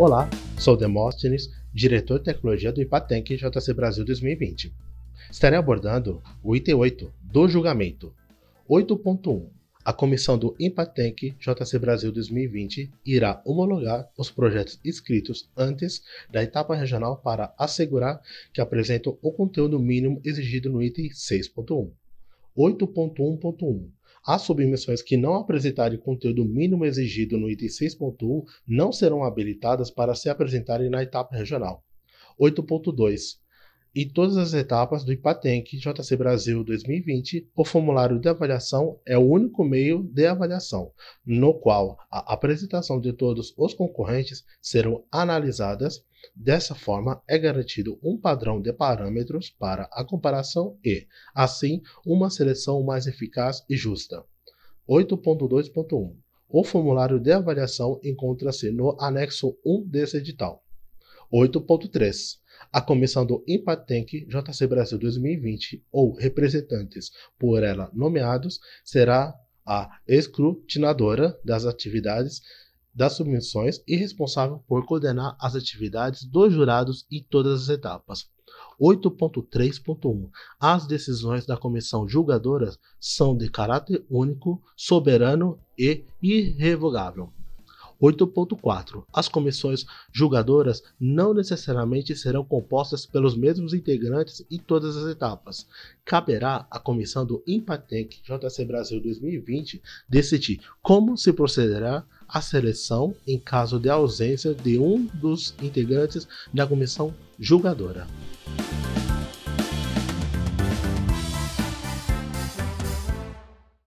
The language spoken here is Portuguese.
Olá, sou Demóstenes, diretor de tecnologia do Ipatenc JC Brasil 2020. Estarei abordando o item 8 do julgamento. 8.1. A comissão do Ipatenc JC Brasil 2020 irá homologar os projetos inscritos antes da etapa regional para assegurar que apresentam o conteúdo mínimo exigido no item 6.1. 8.1.1 as submissões que não apresentarem conteúdo mínimo exigido no item 6.1 não serão habilitadas para se apresentarem na etapa regional. 8.2 e todas as etapas do IPATENC JC Brasil 2020, o formulário de avaliação é o único meio de avaliação, no qual a apresentação de todos os concorrentes serão analisadas. Dessa forma, é garantido um padrão de parâmetros para a comparação e, assim, uma seleção mais eficaz e justa. 8.2.1 O formulário de avaliação encontra-se no anexo 1 desse edital. 8.3 a comissão do Impatenc JC Brasil 2020 ou representantes por ela nomeados será a escrutinadora das atividades das submissões e responsável por coordenar as atividades dos jurados em todas as etapas. 8.3.1 As decisões da comissão julgadora são de caráter único, soberano e irrevogável. 8.4. As comissões julgadoras não necessariamente serão compostas pelos mesmos integrantes em todas as etapas. Caberá à comissão do Impatec JC Brasil 2020 decidir como se procederá à seleção em caso de ausência de um dos integrantes da comissão julgadora.